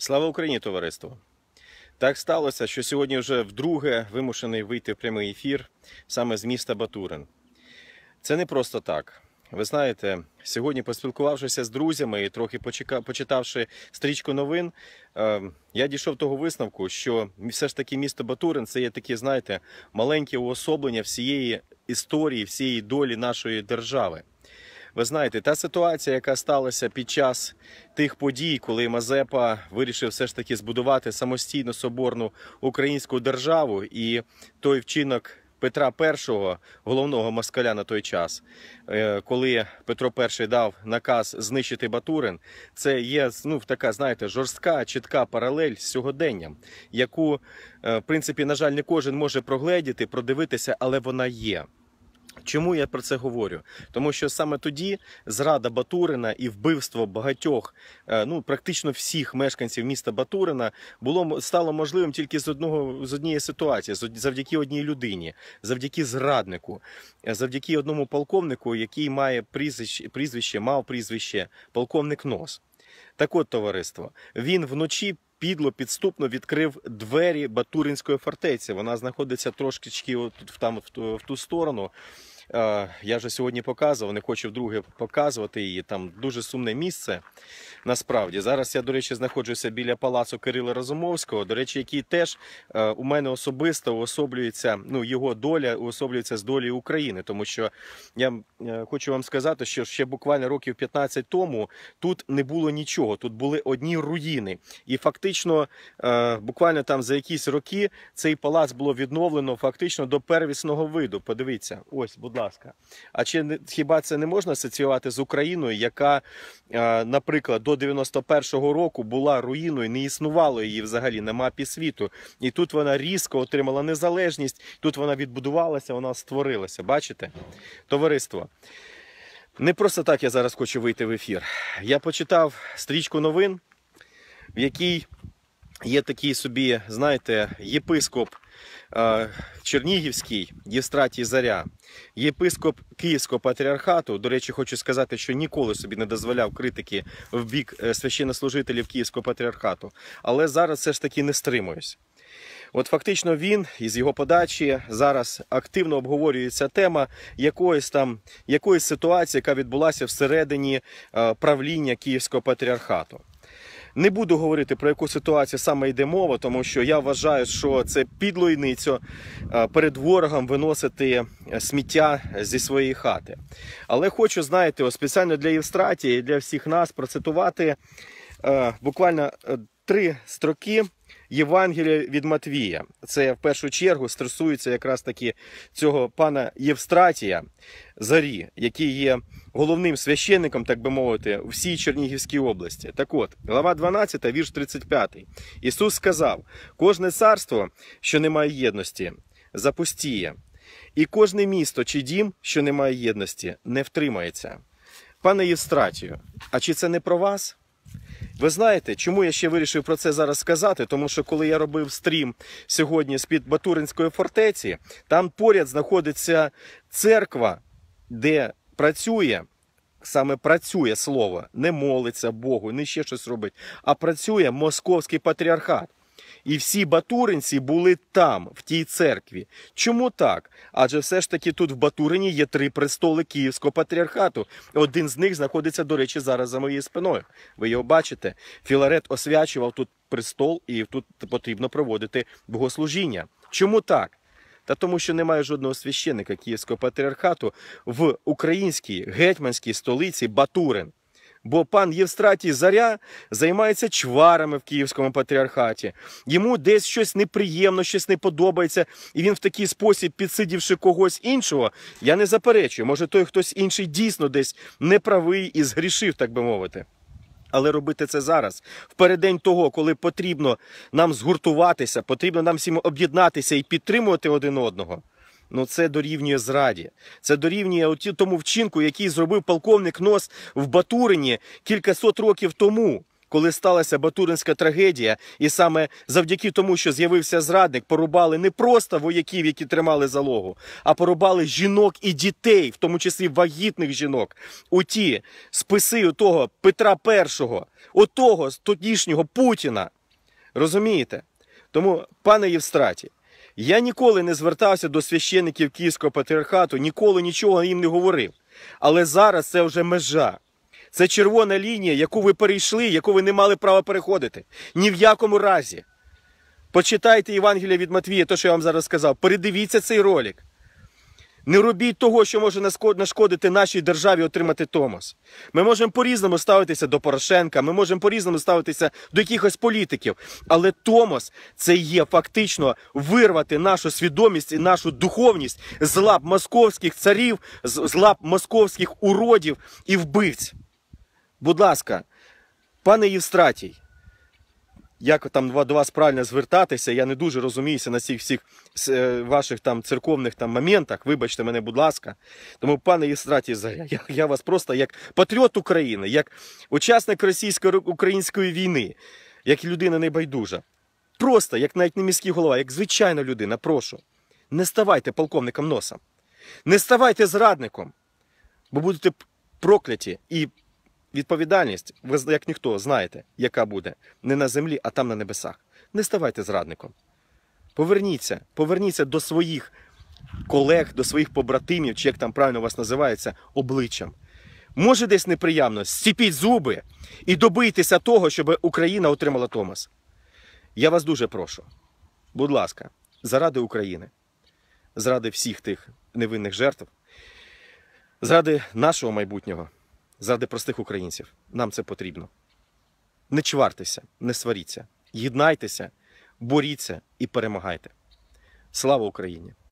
Слава Україні, товариство! Так сталося, що сьогодні вже вдруге вимушений вийти в прямий ефір саме з міста Батурин. Це не просто так. Ви знаєте, сьогодні, поспілкувавшися з друзями і трохи почитавши стрічку новин, ем, я дійшов того висновку, що все ж таки місто Батурин це є такі, знаєте, маленькі уособлення всієї історії, всієї долі нашої держави. Ви знаєте, та ситуація, яка сталася під час тих подій, коли Мазепа вирішив все ж таки збудувати самостійно соборну українську державу, і той вчинок Петра І, головного москаля на той час, е, коли Петро І дав наказ знищити Батурин, це є ну така, знаєте, жорстка, чітка паралель з сьогоденням, яку е, в принципі на жаль не кожен може прогледіти, продивитися, але вона є. Чому я про це говорю? Тому що саме тоді зрада Батурина і вбивство багатьох, е, ну практично всіх мешканців міста Батурина, було стало можливим тільки з одного з однієї ситуації, завдяки одній людині, завдяки зраднику, е, завдяки одному полковнику, який має прізвище, прізвище мав прізвище полковник нос. Так от, товариство, він вночі підло підступно відкрив двері Батуринської фортеці. Вона знаходиться трошечки от, там в ту сторону. Е, я вже сьогодні показував, не хочу вдруге показувати її. Там дуже сумне місце. Насправді, зараз я, до речі, знаходжуся біля палацу Кирила Розумовського, до речі, який теж е, у мене особисто уособлюється, ну його доля уособлюється з долі України. Тому що я е, хочу вам сказати, що ще буквально років 15 тому тут не було нічого, тут були одні руїни. І фактично, буквально там за якісь роки цей палац було відновлено фактично до первісного виду. Подивіться, ось, будь ласка, а чи хіба це не можна асоціювати з Україною, яка, е, наприклад, до 91-го року була руїною, не існувало її взагалі на мапі світу, і тут вона різко отримала незалежність, тут вона відбудувалася, вона створилася. Бачите, товариство? Не просто так я зараз хочу вийти в ефір. Я почитав стрічку новин, в якій є такий собі, знаєте, єпископ. Е, Чернігівський Єстратій Заря, єпископ Київського патріархату. До речі, хочу сказати, що ніколи собі не дозволяв критики в бік е, священнослужителів Київського патріархату, але зараз все ж таки не стримуюсь. От фактично він із його подачі зараз активно обговорюється тема якоїсь там якоїсь ситуації, яка відбулася всередині е, правління Київського патріархату. Не буду говорити про яку ситуацію саме йде мова, тому що я вважаю, що це підлойницю е, перед ворогом виносити е, сміття зі своєї хати. Але хочу, знаєте, спеціально для Євстратії і для всіх нас процитувати е, буквально три строки Євангелія від Матвія. Це в першу чергу стресується якраз таки цього пана Євстратія Зарі, який є головним священником, так би мовити, у всій Чернігівській області. Так от, глава 12, вірш 35. Ісус сказав: кожне царство, що не має єдності, запустіє, і кожне місто чи дім, що не має єдності, не втримається. Пане Євстратію, а чи це не про вас? Ви знаєте, чому я ще вирішив про це зараз сказати? Тому що коли я робив стрім сьогодні з під Батуринської фортеці, там поряд знаходиться церква, де працює. Саме працює слово, не молиться Богу, не ще щось робить, а працює московський патріархат. І всі батуринці були там, в тій церкві. Чому так? Адже все ж таки тут в Батурині є три престоли Київського патріархату. Один з них знаходиться, до речі, зараз за моєю спиною. Ви його бачите. Філарет освячував тут престол, і тут потрібно проводити богослужіння. Чому так? Та тому, що немає жодного священника Київського патріархату в українській гетьманській столиці Батурин. Бо пан Євстратій Заря займається чварами в Київському патріархаті. Йому десь щось неприємно, щось не подобається, і він в такий спосіб, підсидівши когось іншого, я не заперечую. Може, той хтось інший дійсно десь неправий і згрішив, так би мовити. Але робити це зараз, в передень того, коли потрібно нам згуртуватися, потрібно нам всім об'єднатися і підтримувати один одного. Ну, це дорівнює зраді. Це дорівнює тому вчинку, який зробив полковник Нос в Батурині кількасот років тому, коли сталася Батуринська трагедія, і саме завдяки тому, що з'явився зрадник, порубали не просто вояків, які тримали залогу, а порубали жінок і дітей, в тому числі вагітних жінок, у ті списи у того Петра І, у того тодішнього Путіна. Розумієте? Тому, пане Євстраті. Я ніколи не звертався до священиків Київського патріархату, ніколи нічого їм не говорив. Але зараз це вже межа. Це червона лінія, яку ви перейшли, яку ви не мали права переходити. Ні в якому разі. Почитайте Євангелія від Матвія, то, що я вам зараз сказав. Передивіться цей ролик. Не робіть того, що може нашкодити нашій державі отримати Томос. Ми можемо по-різному ставитися до Порошенка, ми можемо по-різному ставитися до якихось політиків. Але Томос це є фактично вирвати нашу свідомість і нашу духовність з лап московських царів, з лап московських уродів і вбивць. Будь ласка, пане Євстратій як там до вас правильно звертатися. Я не дуже розуміюся на цих всіх е, ваших там церковних там моментах. Вибачте мене, будь ласка. Тому, пане Єстраті, я, я вас просто як патріот України, як учасник російсько-української війни, як людина небайдужа. Просто, як навіть не міський голова, як звичайна людина, прошу. Не ставайте полковником носа. Не ставайте зрадником, бо будете прокляті і відповідальність, ви як ніхто знаєте, яка буде не на землі, а там на небесах. Не ставайте зрадником. Поверніться, поверніться до своїх колег, до своїх побратимів, чи як там правильно вас називається, обличчям. Може, десь неприємно, сціпіть зуби і добийтеся того, щоб Україна отримала Томас. Я вас дуже прошу. Будь ласка, заради України, заради всіх тих невинних жертв, заради нашого майбутнього заради простих українців. Нам це потрібно. Не чвартеся, не сваріться, єднайтеся, боріться і перемагайте. Слава Україні!